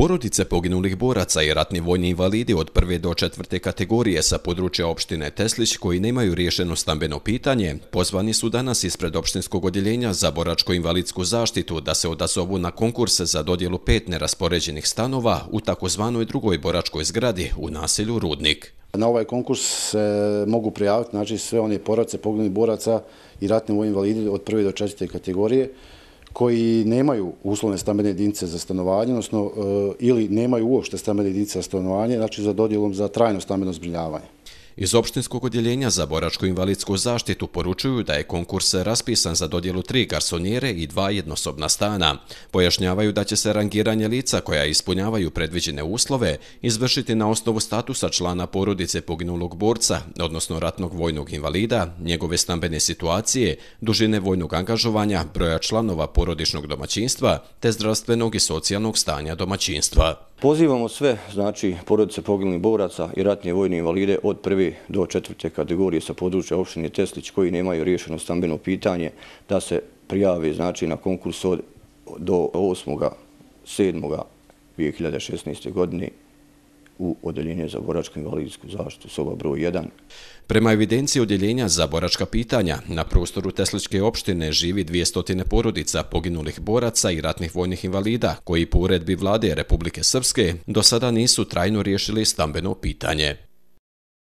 Porodice poginulih boraca i ratni vojni invalidi od prve do četvrte kategorije sa područja opštine Teslić koji ne imaju rješeno stambeno pitanje, pozvani su danas ispred opštinskog odjeljenja za boračko-invalidsku zaštitu da se odazovu na konkurse za dodjelu pet neraspoređenih stanova u takozvanoj drugoj boračkoj zgradi u naselju Rudnik. Na ovaj konkurs se mogu prijaviti, znači sve one porodice poginulih boraca i ratni vojni invalidi od prve do četvrte kategorije, koji nemaju uslovne stambene jedinice za stanovanje, odnosno e, ili nemaju uopšte stambene jedinice za stanovanje, znači za dodjelom za trajno stambeno zbrinjavanje. Iz opštinskog odjeljenja za boračko-invalidsku zaštitu poručuju da je konkurs raspisan za dodjelu tri garsonjere i dva jednosobna stana. Pojašnjavaju da će se rangiranje lica koja ispunjavaju predviđene uslove izvršiti na osnovu statusa člana porodice poginulog borca, odnosno ratnog vojnog invalida, njegove stambene situacije, dužine vojnog angažovanja, broja članova porodičnog domaćinstva te zdravstvenog i socijalnog stanja domaćinstva. Pozivamo sve, znači, porodice poginulih boraca i ratne vojne invalide od prve do četvrte kategorije sa područja opštine Teslić koji nemaju rješeno stambeno pitanje da se prijave, znači, na konkurs od do 8. 7. 2016. godine u Odeljenje za boračku i validijsku zaštitu, soba broj 1. Prema evidenciji Odjeljenja za boračka pitanja, na prostoru Tesličke opštine živi 200 porodica poginulih boraca i ratnih vojnih invalida, koji po uredbi vlade Republike Srpske do sada nisu trajno riješili stambeno pitanje.